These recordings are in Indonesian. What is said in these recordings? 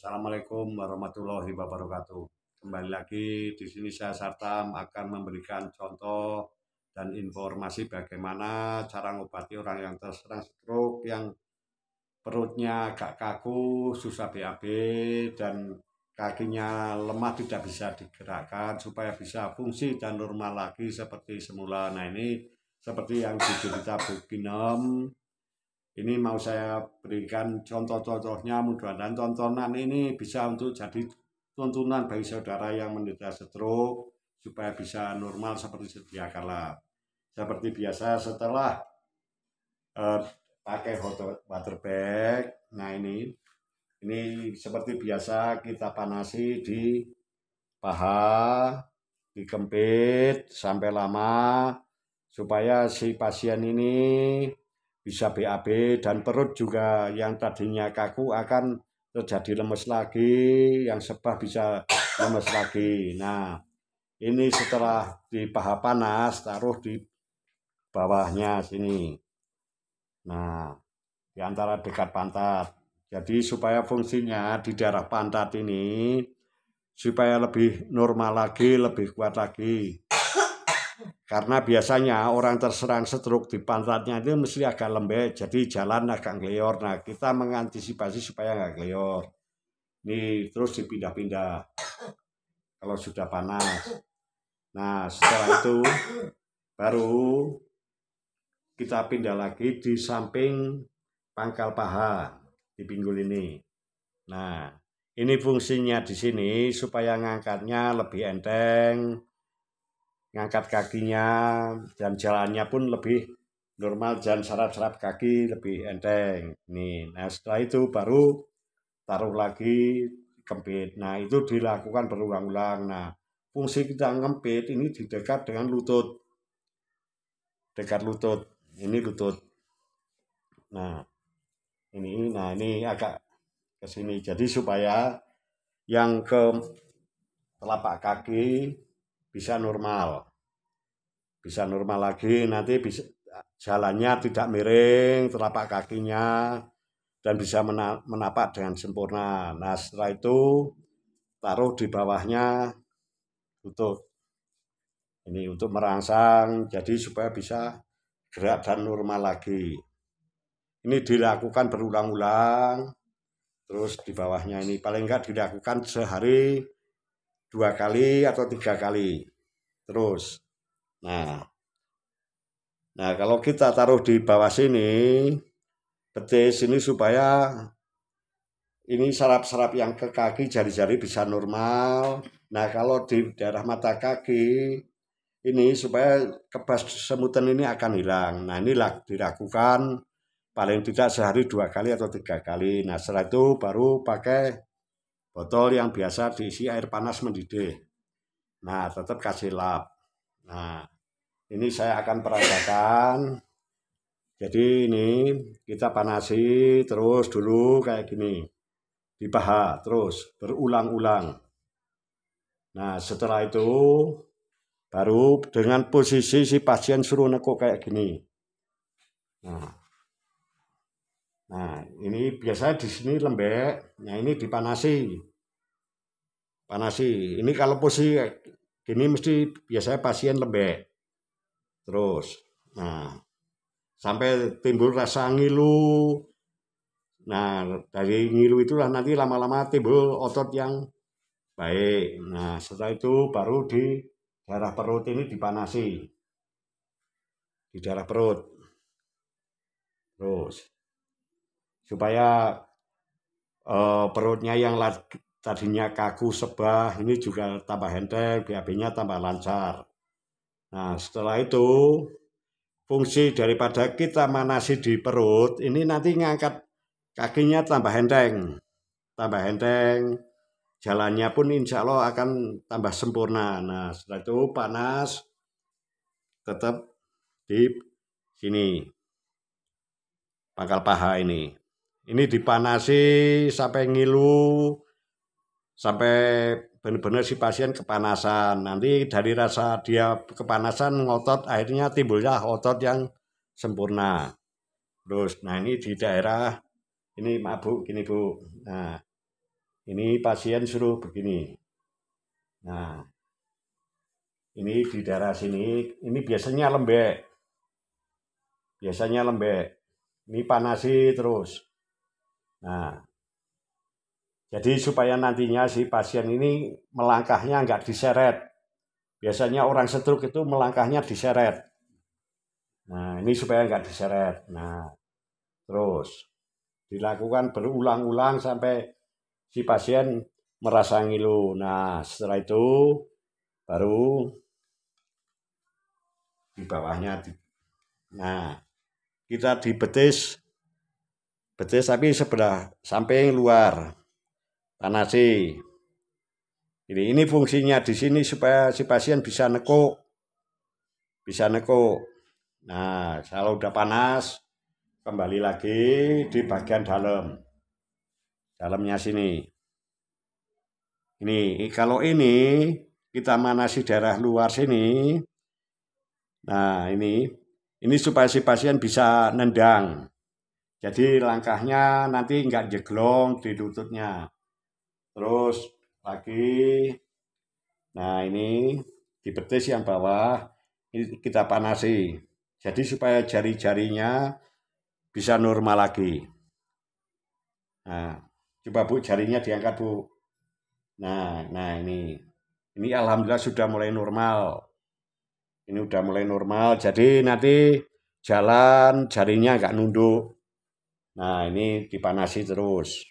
Assalamualaikum warahmatullahi wabarakatuh. Kembali lagi di sini saya Sartam akan memberikan contoh dan informasi bagaimana cara mengobati orang yang terserang stroke yang perutnya agak kaku, susah BAB dan kakinya lemah tidak bisa digerakkan supaya bisa fungsi dan normal lagi seperti semula. Nah ini seperti yang di cerita ini mau saya berikan contoh-contohnya, mudah dan tontonan ini bisa untuk jadi tuntunan bagi saudara yang menderita stroke supaya bisa normal seperti sedia kala. Seperti biasa setelah uh, pakai hot water bag, nah ini ini seperti biasa kita panasi di paha, dikempit sampai lama supaya si pasien ini bisa BAB dan perut juga yang tadinya kaku akan terjadi lemes lagi, yang sebah bisa lemes lagi. Nah, ini setelah di paha panas taruh di bawahnya sini. Nah, di antara dekat pantat. Jadi supaya fungsinya di daerah pantat ini supaya lebih normal lagi, lebih kuat lagi. Karena biasanya orang terserang stroke di pantatnya itu mesti agak lembek, jadi jalan agak ngelior. Nah, kita mengantisipasi supaya nggak ngelior. ini terus dipindah-pindah kalau sudah panas. Nah, setelah itu baru kita pindah lagi di samping pangkal paha di pinggul ini. Nah, ini fungsinya di sini supaya ngangkatnya lebih enteng, ngangkat kakinya dan jalannya pun lebih normal dan sarap-sarap kaki lebih enteng nih nah setelah itu baru taruh lagi kempit nah itu dilakukan berulang-ulang nah fungsi kita ngempit ini di dekat dengan lutut dekat lutut ini lutut nah ini nah ini agak kesini. jadi supaya yang ke telapak kaki bisa normal. Bisa normal lagi nanti bisa jalannya tidak miring, telapak kakinya dan bisa menapak dengan sempurna. Nah, setelah itu taruh di bawahnya untuk Ini untuk merangsang jadi supaya bisa gerak dan normal lagi. Ini dilakukan berulang-ulang. Terus di bawahnya ini paling enggak dilakukan sehari dua kali atau tiga kali terus. Nah, nah kalau kita taruh di bawah sini, betis ini supaya ini sarap-sarap yang ke kaki jari-jari bisa normal. Nah kalau di daerah mata kaki ini supaya kebas semutan ini akan hilang. Nah ini dilakukan paling tidak sehari dua kali atau tiga kali. Nah setelah itu baru pakai Botol yang biasa diisi air panas mendidih. Nah, tetap kasih lap. Nah, ini saya akan peragakan. Jadi ini kita panasi terus dulu kayak gini. Dipaha terus berulang-ulang. Nah, setelah itu baru dengan posisi si pasien suruh nekuk kayak gini. Nah, Nah, ini biasanya di sini lembek. Nah, ini dipanasi. Panasi. Ini kalau posisi gini mesti biasanya pasien lembek. Terus, nah, sampai timbul rasa ngilu. Nah, dari ngilu itulah nanti lama-lama timbul otot yang baik. Nah, setelah itu baru di daerah perut ini dipanasi. Di daerah perut. Terus, supaya uh, perutnya yang tadinya kaku sebah ini juga tambah enteng, BAB-nya tambah lancar. Nah, setelah itu fungsi daripada kita manasi di perut ini nanti ngangkat kakinya tambah enteng, tambah enteng, jalannya pun insya Allah akan tambah sempurna. Nah, setelah itu panas tetap di sini pangkal paha ini ini dipanasi sampai ngilu sampai benar-benar si pasien kepanasan nanti dari rasa dia kepanasan ngotot akhirnya timbulnya otot yang sempurna terus nah ini di daerah ini mabuk gini bu nah ini pasien suruh begini nah ini di daerah sini ini biasanya lembek biasanya lembek ini panasi terus Nah, jadi supaya nantinya si pasien ini melangkahnya nggak diseret. Biasanya orang stroke itu melangkahnya diseret. Nah, ini supaya nggak diseret. Nah, terus dilakukan berulang-ulang sampai si pasien merasa ngilu. Nah, setelah itu baru di bawahnya. Nah, kita di betis betis tapi sebelah samping luar panasi jadi ini fungsinya di sini supaya si pasien bisa neko bisa neko nah kalau udah panas kembali lagi di bagian dalam dalamnya sini ini kalau ini kita manasi daerah luar sini nah ini ini supaya si pasien bisa nendang jadi langkahnya nanti nggak jeglong di lututnya. Terus lagi, nah ini di betis yang bawah ini kita panasi. Jadi supaya jari-jarinya bisa normal lagi. Nah, coba Bu jarinya diangkat Bu. Nah, nah ini. Ini alhamdulillah sudah mulai normal. Ini udah mulai normal. Jadi nanti jalan jarinya nggak nunduk. Nah, ini dipanasi terus.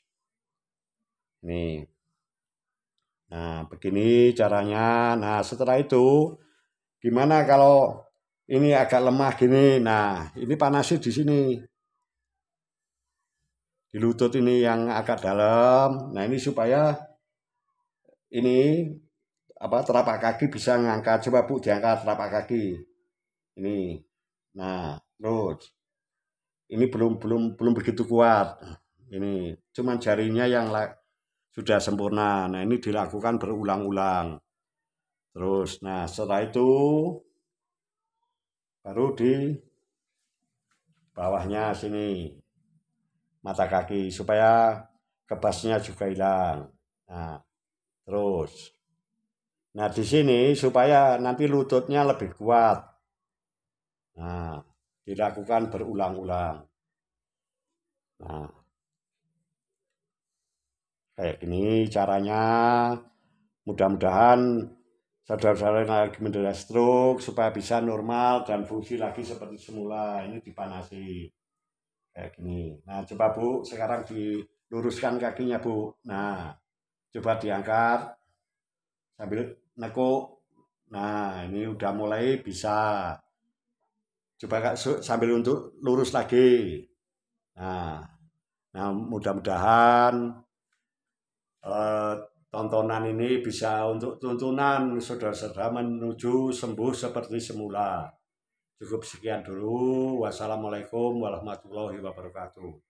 Nih. Nah, begini caranya. Nah, setelah itu gimana kalau ini agak lemah gini. Nah, ini panasi di sini. Di lutut ini yang agak dalam. Nah, ini supaya ini apa telapak kaki bisa ngangkat coba Bu diangkat telapak kaki. Ini. Nah, terus ini belum belum belum begitu kuat ini cuman jarinya yang sudah sempurna nah ini dilakukan berulang-ulang terus nah setelah itu baru di bawahnya sini mata kaki supaya kebasnya juga hilang nah terus nah di sini supaya nanti lututnya lebih kuat nah dilakukan berulang-ulang. Nah, kayak gini caranya. Mudah-mudahan saudara-saudara yang lagi menderita stroke supaya bisa normal dan fungsi lagi seperti semula. Ini dipanasi kayak gini. Nah, coba Bu, sekarang diluruskan kakinya Bu. Nah, coba diangkat sambil nekuk. Nah, ini udah mulai bisa. Coba Kak sambil untuk lurus lagi. Nah, nah mudah-mudahan eh, tontonan ini bisa untuk tuntunan saudara-saudara menuju sembuh seperti semula. Cukup sekian dulu. Wassalamualaikum warahmatullahi wabarakatuh.